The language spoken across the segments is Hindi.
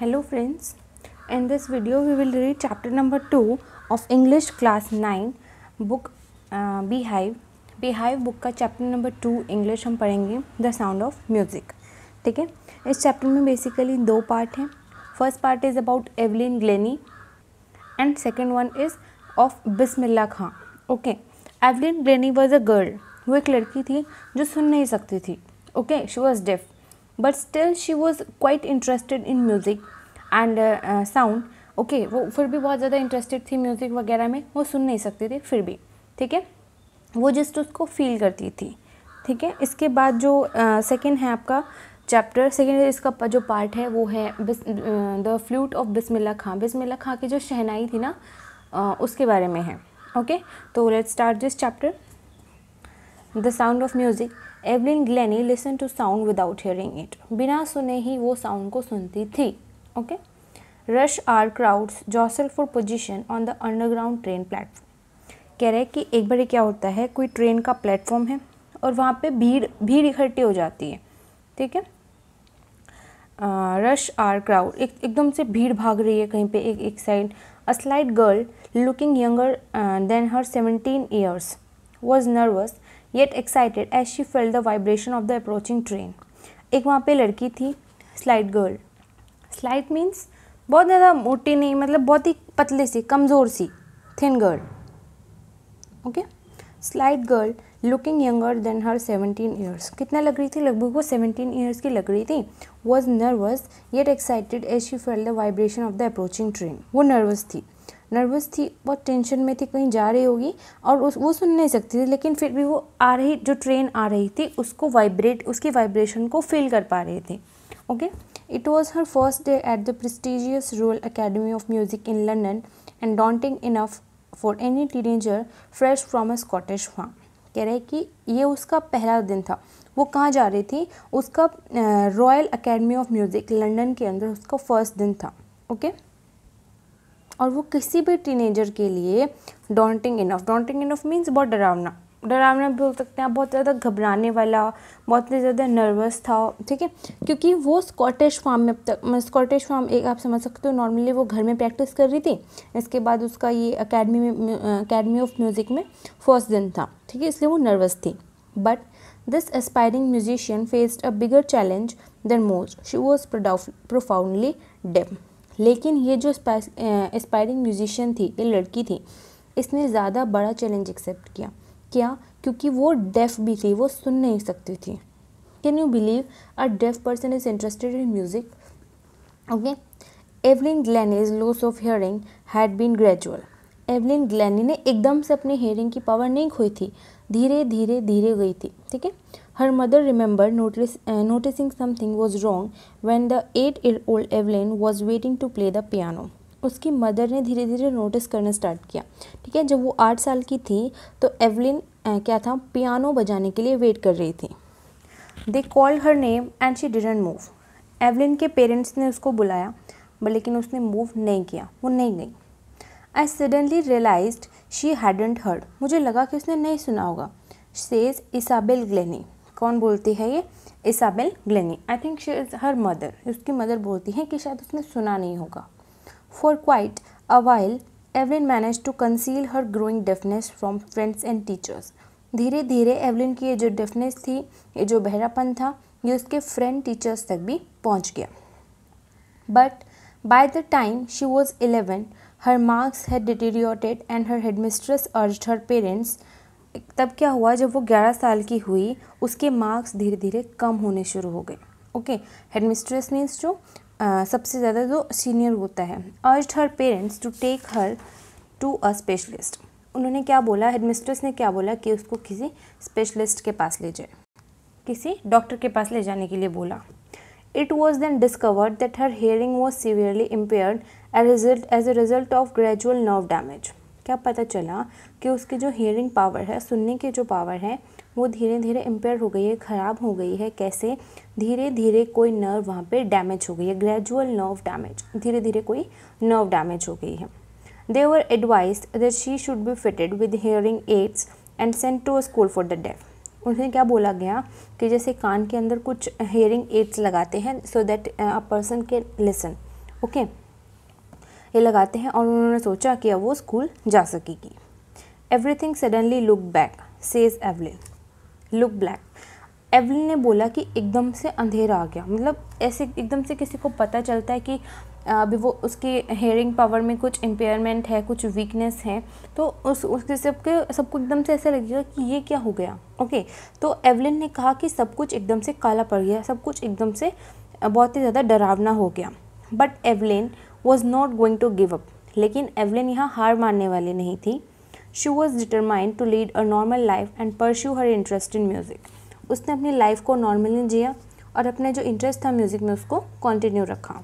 Hello friends in this video we will read chapter number two of English class nine book Beehive Beehive book का चैप्टर नंबर टू इंग्लिश हम पढ़ेंगे द साउंड ऑफ म्यूजिक ठीक है इस चैप्टर में बेसिकली दो पार्ट हैं first part is about Evelyn Glennie and second one is of Bismillah Khan okay Evelyn Glennie was a girl वो एक लड़की थी जो सुन नहीं सकती थी okay she was deaf but still she was quite interested in music and sound okay वो फिर भी बहुत ज़्यादा इंटरेस्टेड थी म्यूज़िक वगैरह में वो सुन नहीं सकती थी फिर भी ठीक है वो जस्ट उसको फील करती थी ठीक है इसके बाद जो सेकेंड uh, है आपका चैप्टर सेकेंड इसका जो पार्ट है वो है the flute of Bismillah Khan Bismillah Khan की जो शहनाई थी ना uh, उसके बारे में है ओके तो let's start this chapter the sound of music Evelyn Glennie listen to sound without hearing it बिना सुने ही वो साउंड को सुनती थी okay rush hour crowds jostle for position on the underground train platform कह रहे हैं कि एक बार क्या होता है कोई ट्रेन का प्लेटफॉर्म है और वहाँ पे भीड़ भीड़ इकट्ठी हो जाती है ठीक है रश आर क्राउड एक एकदम से भीड़ भाग रही है कहीं पे एक एक side a slight girl looking younger than her seventeen years was nervous yet excited as she fail the vibration of the approaching train एक वहाँ पे लड़की थी स्लाइड गर्ल स्लाइड मीन्स बहुत ज़्यादा मोटी नहीं मतलब बहुत ही पतली सी कमज़ोर सी thin girl okay slight girl looking younger than her seventeen years कितना लग रही थी लगभग वो सेवनटीन ईयर्स की लग रही थी was nervous yet excited as she fail the vibration of the approaching train वो नर्वस थी नर्वस थी बहुत टेंशन में थी कहीं जा रही होगी और उस वो सुन नहीं सकती थी लेकिन फिर भी वो आ रही जो ट्रेन आ रही थी उसको वाइब्रेट उसकी वाइब्रेशन को फील कर पा रही थी okay it was her first day at the prestigious Royal Academy of Music in London and daunting enough for any teenager fresh from a Scottish farm कह रहे कि ये उसका पहला दिन था वो कहाँ जा रही थी उसका Royal Academy of Music London के अंदर उसका फर्स्ट दिन था ओके okay? और वो किसी भी टीनेजर के लिए daunting enough daunting enough means बहुत डरावना डरावना भी बोल सकते हैं आप बहुत ज़्यादा घबराने वाला बहुत ही ज़्यादा नर्वस था ठीक है क्योंकि वो स्कॉटिश फार्म में अब तक स्कॉटिश फार्म एक आप समझ सकते हो नॉर्मली वो घर में प्रैक्टिस कर रही थी इसके बाद उसका ये अकेडमी में अकेडमी ऑफ म्यूज़िक में फर्स्ट दिन था ठीक है इसलिए वो नर्वस थी but this aspiring musician faced a bigger challenge than most she was profoundly deaf. लेकिन ये जो इंस्पायरिंग म्यूजिशियन थी ये लड़की थी इसने ज़्यादा बड़ा चैलेंज एक्सेप्ट किया क्या क्योंकि वो डेफ भी थी वो सुन नहीं सकती थी can you believe a deaf person is interested in music okay Evelyn Glennie's loss of hearing had been gradual Evelyn Glennie ने एकदम से अपनी हेयरिंग की पावर नहीं खोई थी धीरे धीरे धीरे गई थी ठीक है Her mother remembered notice, uh, noticing something was wrong when the 8 year old Evelyn was waiting to play the piano. उसकी मदर ने धीरे धीरे नोटिस करना स्टार्ट किया ठीक है जब वो आठ साल की थी तो एवलिन uh, क्या था पियानो बजाने के लिए वेट कर रही थी they call her name and she didn't move Evelyn के पेरेंट्स ने उसको बुलाया लेकिन उसने मूव नहीं किया वो नहीं गई I suddenly realise she hadn't heard मुझे लगा कि उसने नहीं सुना होगा सेज इसाबेल ग्लेनी कौन बोलती है ये Isabel Glennie I think she is her mother उसकी मदर बोलती हैं कि शायद उसने सुना नहीं होगा for quite a while Evelyn manage to conceal her growing deafness from friends and teachers धीरे धीरे एवलिन की ये जो डेफनेस थी ये जो बहरापन था ये उसके फ्रेंड टीचर्स तक भी पहुंच गया but by the time she was eleven her marks had deteriorated and her headmistress urge her parents तब क्या हुआ जब वो ग्यारह साल की हुई उसके मार्क्स धीरे धीरे कम होने शुरू हो गए ओके हेडमिस्ट्रेस मीन्स जो आ, सबसे ज़्यादा जो सीनियर होता है urge her parents to take her to a specialist उन्होंने क्या बोला हेडमिस्ट्रेस ने क्या बोला कि उसको किसी स्पेशलिस्ट के पास ले जाए किसी डॉक्टर के पास ले जाने के लिए बोला it was then discovered that her hearing was severely impaired as as a result of gradual nerve damage क्या पता चला कि उसकी जो हियरिंग पावर है सुनने की जो पावर है वो धीरे धीरे इम्पेयर हो गई है ख़राब हो गई है कैसे धीरे धीरे कोई नर्व वहाँ पे डैमेज हो गई है ग्रेजुअल नर्व डैमेज धीरे धीरे कोई नर्व डैमेज हो गई है they were advise that she should be fitted with hearing aids and sent to a school for the deaf उन्हें क्या बोला गया कि जैसे कान के अंदर कुछ हेयरिंग एड्स लगाते हैं so that a person can listen okay लगाते हैं और उन्होंने सोचा कि अब वो स्कूल जा सकेगी everything suddenly look back says Evelyn look black Evelyn ने बोला कि एकदम से अंधेरा आ गया मतलब ऐसे एकदम से किसी को पता चलता है कि अभी वो उसकी हेयरिंग पावर में कुछ इम्पेयरमेंट है कुछ वीकनेस है तो उस उसके सबके सबको एकदम से ऐसा लगेगा कि ये क्या हो गया ओके तो एवलिन ने कहा कि सब कुछ एकदम से काला पड़ गया सब कुछ एकदम से बहुत ही ज़्यादा डरावना हो गया but Evelyn was not going to give up लेकिन एवलिन यहाँ हार मानने वाली नहीं थी she was determined to lead a normal life and pursue her interest in music उसने अपनी लाइफ को नॉर्मली जिया और अपने जो इंटरेस्ट था म्यूज़िक में उसको कंटिन्यू रखा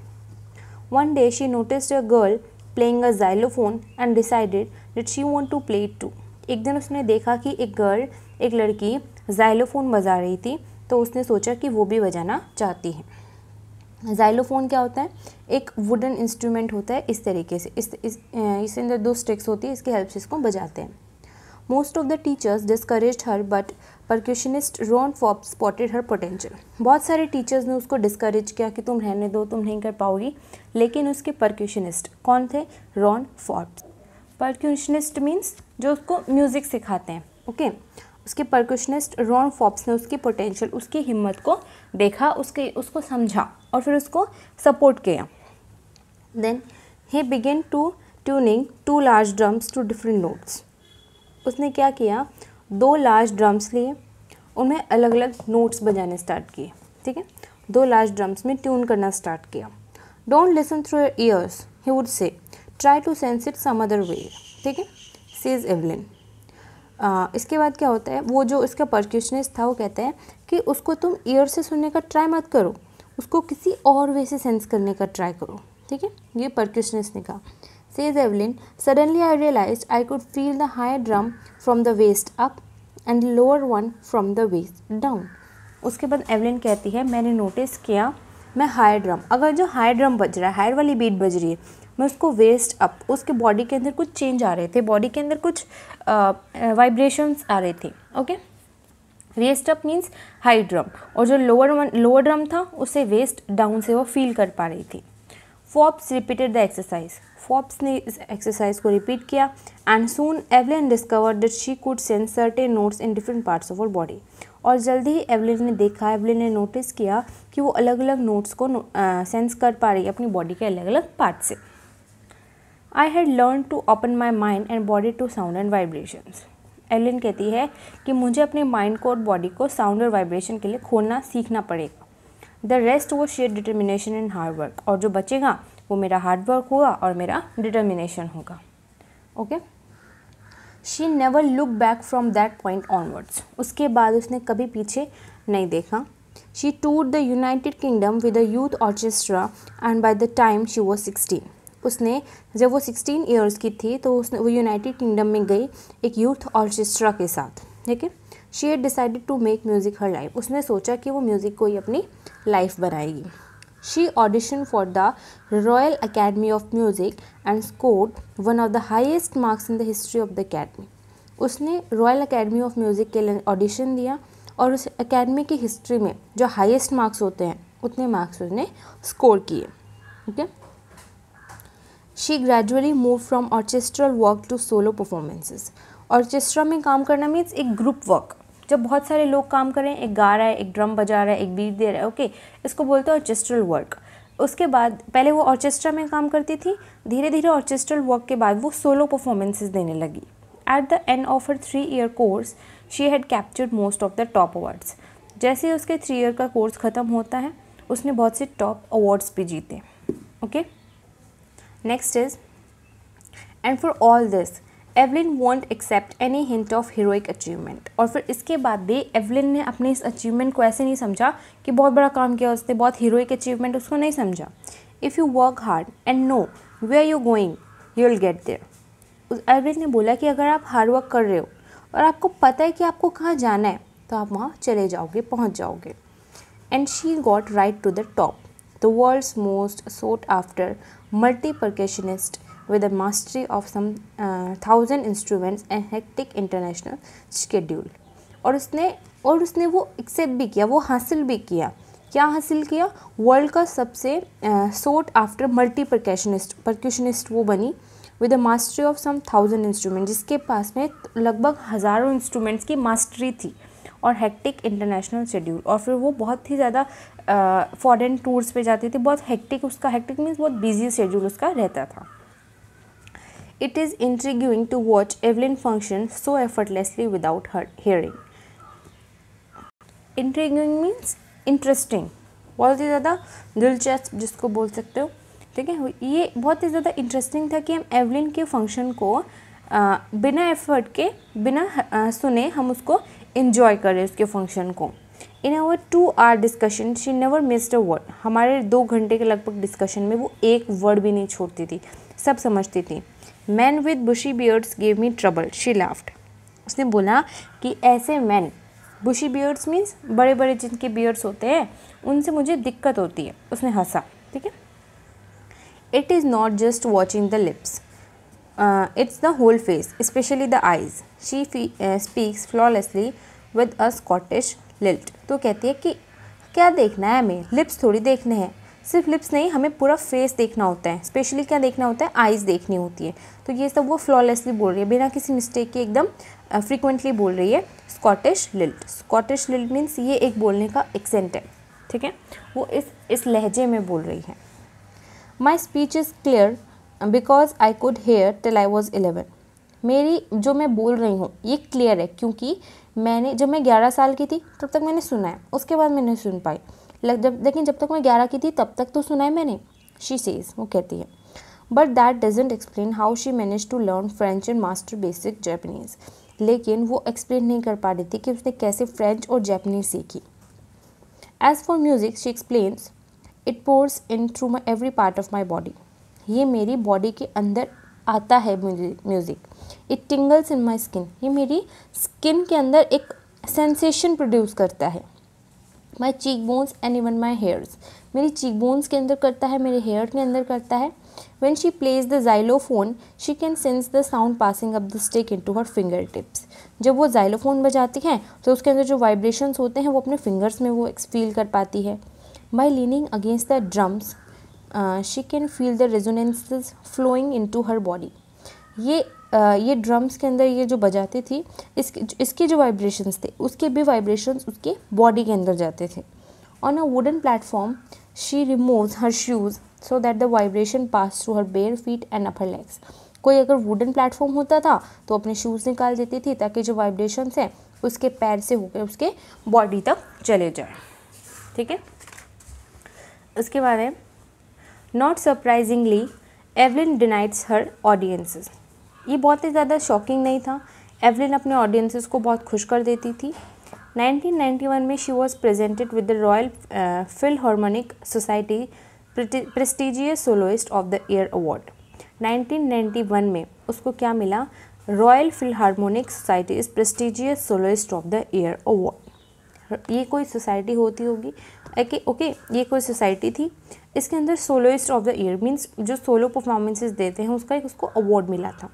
one day she notice a girl playing a xylophone and decided that she want to play it too एक दिन उसने देखा कि एक गर्ल एक लड़की जाइलोफोन बजा रही थी तो उसने सोचा कि वो भी बजाना चाहती है जाइलोफोन क्या होता है एक वुडन इंस्ट्रूमेंट होता है इस तरीके से इस इस इसके अंदर दो स्टिक्स होती है इसकी हेल्प से इसको बजाते हैं most of the teachers discourage her but percussionist Ron फॉप स्पॉटेड हर पोटेंशियल बहुत सारे टीचर्स ने उसको डिस्करेज किया कि तुम रहने दो तुम नहीं कर पाओगी लेकिन उसके परक्यूशनिस्ट कौन थे रॉन फॉप्स परक्यूशनिस्ट मीन्स जो उसको म्यूज़िक सिखाते हैं ओके okay? उसके परकुशनिस्ट रॉन फॉप्स ने उसकी पोटेंशियल उसकी हिम्मत को देखा उसके उसको समझा और फिर उसको सपोर्ट किया then he began to tuning two large drums to different notes उसने क्या किया दो लार्ज ड्रम्स लिए उनमें अलग अलग नोट्स बजाने स्टार्ट किए ठीक है दो लार्ज ड्रम्स में ट्यून करना स्टार्ट किया don't listen through your ears he would say try to sense it some other way ठीक है सीज एवलिन आ, इसके बाद क्या होता है वो जो इसका परक्यूशनिस्ट था वो कहते हैं कि उसको तुम ईयर से सुनने का ट्राई मत करो उसको किसी और वे से सेंस करने का ट्राई करो ठीक है ये परक्यूशनिस्ट ने कहा says Evelyn suddenly I realise I could feel the high drum from the waist up and lower one from the waist down उसके बाद एवलिन कहती है मैंने नोटिस किया मैं हाई ड्रम अगर जो हाई ड्रम बज रहा है हायर वाली बीट बज रही है मैं उसको वेस्ट अप उसके बॉडी के अंदर कुछ चेंज आ रहे थे बॉडी के अंदर कुछ वाइब्रेशंस आ रहे थे okay waist up means high drum और जो लोअर लोअर ड्रम था उसे वेस्ट डाउन से वो फील कर पा रही थी Forbes repeated the exercise Forbes ने इस एक्सरसाइज को रिपीट किया and soon Evelyn discover that she could sense certain notes in different parts of our body और जल्दी ही एवलिन ने देखा एवलिन ने नोटिस किया कि वो अलग अलग नोट्स को सेंस कर पा रही है अपनी बॉडी के अलग अलग पार्ट से I had learn to open my mind and body to sound and vibrations Evelyn कहती है कि मुझे अपने माइंड को और बॉडी को साउंड और वाइब्रेशन के लिए खोलना सीखना पड़ेगा the rest was sheer determination and hard work और जो बचेगा वो मेरा हार्ड वर्क होगा और मेरा डिटर्मिनेशन होगा okay she never look back from that point onwards उसके बाद उसने कभी पीछे नहीं देखा she tour the United Kingdom with the youth orchestra and by the time she was sixteen उसने जब वो सिक्सटीन ईयर्स की थी तो उसने वो यूनाइटेड किंगडम में गई एक यूथ ऑर्केस्ट्रा के साथ ठीक है she had decided to make music her life उसने सोचा कि वो म्यूज़िक को ही अपनी लाइफ बनाएगी she audition for the Royal Academy of Music and score one of the highest marks in the history of the academy उसने रॉयल अकेडमी ऑफ म्यूज़िक के लिए ऑडिशन दिया और उस अकेडमी की हिस्ट्री में जो हाइस्ट मार्क्स होते हैं उतने मार्क्स उसने स्कोर किए ठीक है she gradually move from orchestral work to solo performances orchestra में काम करना मीन्स एक ग्रुप वर्क जब बहुत सारे लोग काम कर रहे हैं एक गा रहा है एक ड्रम बजा रहा है एक बीट दे रहा है ओके इसको बोलते हैं ऑर्केस्ट्रल वर्क उसके बाद पहले वो ऑर्केस्ट्रा में काम करती थी धीरे धीरे ऑर्केस्ट्रल वर्क के बाद वो सोलो परफॉर्मेंसेज देने लगी at the end of her three year course she had captured most of the top awards जैसे ही उसके थ्री ईयर का कोर्स ख़त्म होता है उसने बहुत से टॉप अवार्ड्स भी जीते okay okay? Next is and for all this Evelyn won't accept any hint of heroic achievement और फिर इसके बाद भी एवलिन ने अपने इस अचीवमेंट को ऐसे नहीं समझा कि बहुत बड़ा काम किया उसने बहुत हीरोइक अचीवमेंट उसको नहीं समझा if you work hard and no way are you going you will get there Evelyn ने बोला कि अगर आप हार्ड वर्क कर रहे हो और आपको पता है कि आपको कहाँ जाना है तो आप वहाँ चले जाओगे पहुँच जाओगे and she got right to the top the world's most sought after multi percussionist with a mastery of some uh, thousand instruments and hectic international schedule और उसने और उसने वो एक्सेप्ट भी किया वो हासिल भी किया क्या हासिल किया वर्ल्ड का सबसे सोट आफ्टर मल्टी परकैशनिस्ट प्रक्यूशनिस्ट वो बनी with a mastery of some thousand instrument जिसके पास में लगभग हज़ारों इंस्ट्रूमेंट्स की मास्टरी थी और हेक्टिक इंटरनेशनल शेड्यूल और फिर वो बहुत ही ज़्यादा फॉरेन टूर्स पे जाती थी बहुत हेक्टिक उसका हेक्टिक मीन्स बहुत बिजी शेड्यूल उसका रहता था it is intriguing to watch Evelyn function so effortlessly without her hearing. Intriguing means इंटरेस्टिंग बहुत ही ज़्यादा दिलचस्प जिसको बोल सकते हो ठीक है ये बहुत ही ज़्यादा इंटरेस्टिंग था कि हम एवलिन के फंक्शन को आ, बिना एफर्ट के बिना आ, सुने हम उसको इन्जॉय करें उसके फंक्शन को in our two hour discussion she never missed a word हमारे दो घंटे के लगभग डिस्कशन में वो एक वर्ड भी नहीं छोड़ती थी सब समझती थी man with bushy beards gave me trouble she laughed उसने बोला कि ऐसे मैन बुशी बियर्ड्स मीन्स बड़े बड़े जिनके बियर्ड्स होते हैं उनसे मुझे दिक्कत होती है उसने हंसा ठीक है it is not just watching the lips uh, it's the whole face, especially the eyes. She uh, speaks flawlessly with a Scottish lilt. तो कहती है कि क्या देखना है हमें लिप्स थोड़ी देखने हैं सिर्फ लिप्स नहीं हमें पूरा फेस देखना होता है स्पेशली क्या देखना होता है आइज़ देखनी होती है तो ये सब वो फ्लॉलेसली बोल रही है बिना किसी मिस्टेक के एकदम फ्रिक्वेंटली uh, बोल रही है Scottish lilt Scottish lilt means ये एक बोलने का एक्सेंट है ठीक है वो इस इस लहजे में बोल रही है my speech is clear because I could hear till I was eleven मेरी जो मैं बोल रही हूँ ये क्लियर है क्योंकि मैंने जब मैं ग्यारह साल की थी तब तक मैंने सुना है उसके बाद मैंने सुन पाई जब लेकिन जब तक मैं ग्यारह की थी तब तक तो सुना है मैंने शी सेज वो कहती है but that doesn't explain how she manage to learn French and master basic Japanese लेकिन वो एक्सप्लेन नहीं कर पा रही थी कि उसने कैसे फ्रेंच और जैपनीज सीखी as for music she explains it pours in through my every part of my body ये मेरी बॉडी के अंदर आता है music it tingles in my skin ये मेरी स्किन के अंदर एक सेंसेशन प्रोड्यूस करता है my cheek bones and even my hairs मेरी चीक बोन्स के अंदर करता है मेरे हेयर के अंदर करता है she plays the xylophone she can sense the sound passing up the stick into her fingertips जब वो जाइलोफोन बजाती हैं तो उसके अंदर जो वाइब्रेशन होते हैं वो अपने फिंगर्स में वो फील कर पाती है my leaning against the drums Uh, she can feel the resonances flowing into her body ये आ, uh, ये ड्रम्स के अंदर ये जो बजाती थी इसके इसके जो वाइब्रेशंस थे उसके भी vibrations उसके बॉडी के अंदर जाते थे On a wooden platform she removes her shoes so that the vibration pass through her bare feet and upper legs कोई अगर वुडन प्लेटफॉर्म होता था तो अपने शूज़ निकाल देती थी ताकि जो वाइब्रेशंस हैं उसके पैर से होकर उसके बॉडी तक चले जाए ठीक है उसके बाद है not surprisingly Evelyn delights her audiences ये बहुत ही ज़्यादा शॉकिंग नहीं था एवलिन अपने ऑडियंसेस को बहुत खुश कर देती थी 1991 में she was presented with the Royal Harmonic Society prestigious soloist of the year award 1991 में उसको क्या मिला Royal Harmonic Society is prestigious soloist of the year award ये कोई सोसाइटी होती होगी ओके ओके ये कोई सोसाइटी थी इसके अंदर soloist of the year means जो सोलो परफॉर्मेंसेज देते हैं उसका एक उसको अवार्ड मिला था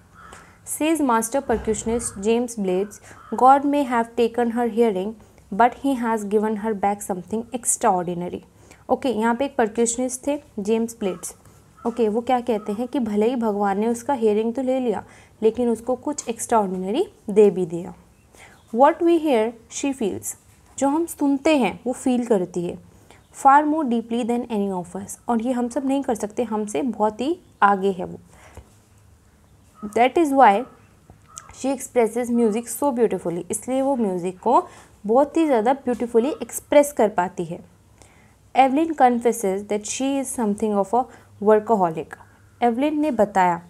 says master percussionist James Blades God may have taken her hearing but he has given her back something extra okay यहाँ पे एक परक्यूशनिस्ट थे जेम्स ब्लेड्स ओके वो क्या कहते हैं कि भले ही भगवान ने उसका हियरिंग तो ले लिया लेकिन उसको कुछ एक्स्ट्रा ऑर्डिनरी दे भी दिया what we hear she feels जो हम सुनते हैं वो फील करती है far more deeply than any of us और ये हम सब नहीं कर सकते हमसे बहुत ही आगे है वो that is why she express music so beautifully इसलिए वो म्यूज़िक को बहुत ही ज़्यादा ब्यूटिफुली एक्सप्रेस कर पाती है Evelyn confess that she is something of a workaholic Evelyn ने बताया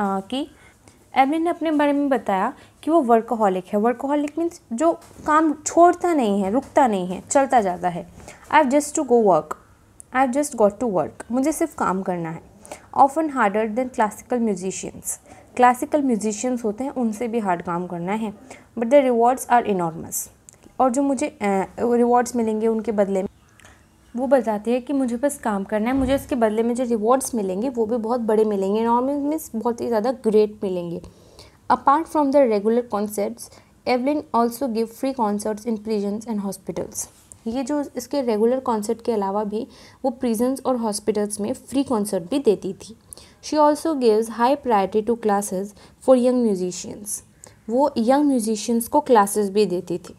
आ, कि एवलिन ने अपने बारे में बताया कि वो वर्कोहॉलिक है वर्कोहॉलिक मीन्स जो काम छोड़ता नहीं है रुकता नहीं है चलता जाता है I have just to go work I have just got to work मुझे सिर्फ काम करना है often harder than classical musicians classical musicians होते हैं उनसे भी हार्ड काम करना है but the rewards are enormous और जो मुझे रिवॉर्ड्स uh, मिलेंगे उनके बदले में वो बताती है कि मुझे बस काम करना है मुझे उसके बदले में जो रिवॉर्ड्स मिलेंगे वो भी बहुत बड़े मिलेंगे नॉर्मल मीन्स बहुत ही ज़्यादा ग्रेट मिलेंगे Apart from the regular concerts, Evelyn also give free concerts in prisons and hospitals ये जो इसके रेगुलर कॉन्सर्ट के अलावा भी वो प्रिजन्स और हॉस्पिटल्स में फ्री कॉन्सर्ट भी देती थी she also gives high priority to classes for young musicians वो यंग म्यूजिशियंस को क्लासेस भी देती थी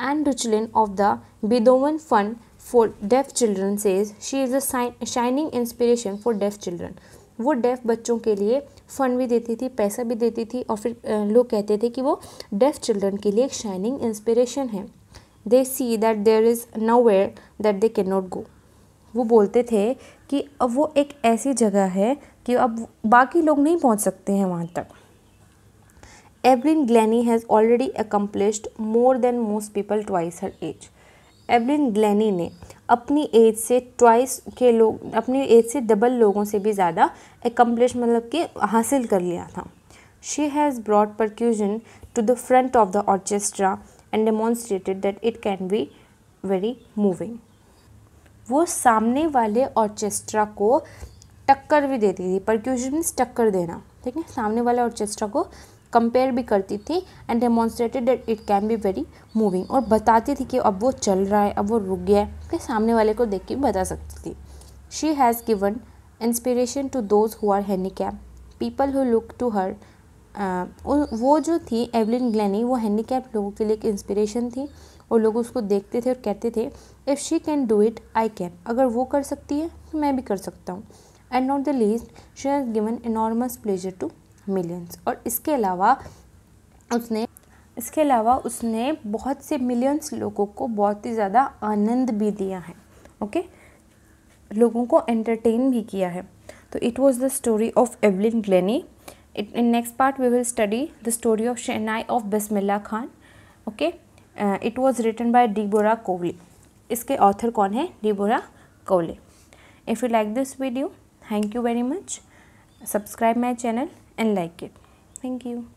and Duchlin of the Beethoven fund for deaf children says she is a shining inspiration for deaf children वो डेफ़ बच्चों के लिए फ़ंड भी देती थी पैसा भी देती थी और फिर लोग कहते थे कि वो डेफ़ चिल्ड्रन के लिए एक शाइनिंग इंस्पिरेशन है they see that there is nowhere that they can not go वो बोलते थे कि अब वो एक ऐसी जगह है कि अब बाकी लोग नहीं पहुंच सकते हैं वहाँ तक Evelyn Glennie has already accomplished more than most people twice her age Evelyn Glennie ने अपनी एज से ट्वाइस के लोग अपनी एज से डबल लोगों से भी ज़्यादा एकम्पलिश मतलब कि हासिल कर लिया था she has brought percussion to the front of the orchestra and demonstrated that it can be very moving वो सामने वाले ऑर्केस्ट्रा को टक्कर भी देती थी परक्यूजन मीन्स टक्कर देना ठीक है सामने वाले ऑर्केस्ट्रा को कंपेयर भी करती थी and demonstrated that it can be very moving और बताती थी कि अब वो चल रहा है अब वो रुक गया है कि सामने वाले को देख के बता सकती थी she has given inspiration to those who are cap people who look to her वो जो थी एवलिन ग्लैनी वो कैप लोगों के लिए एक इंस्पिरेशन थी और लोग उसको देखते थे और कहते थे if she can do it I can अगर वो कर सकती है तो मैं भी कर सकता हूँ and not the least she has given enormous pleasure to millions और इसके अलावा उसने इसके अलावा उसने बहुत से मिलियंस लोगों को बहुत ही ज़्यादा आनंद भी दिया है ओके लोगों को एंटरटेन भी किया है तो it was the story of Evelyn Glennie it in next part we will study the story of shehnai of Bismillah Khan okay it was written by Deborah Cowley इसके ऑथर कौन है Deborah Cowley if you like this video thank you very much subscribe my channel and like it. Thank you.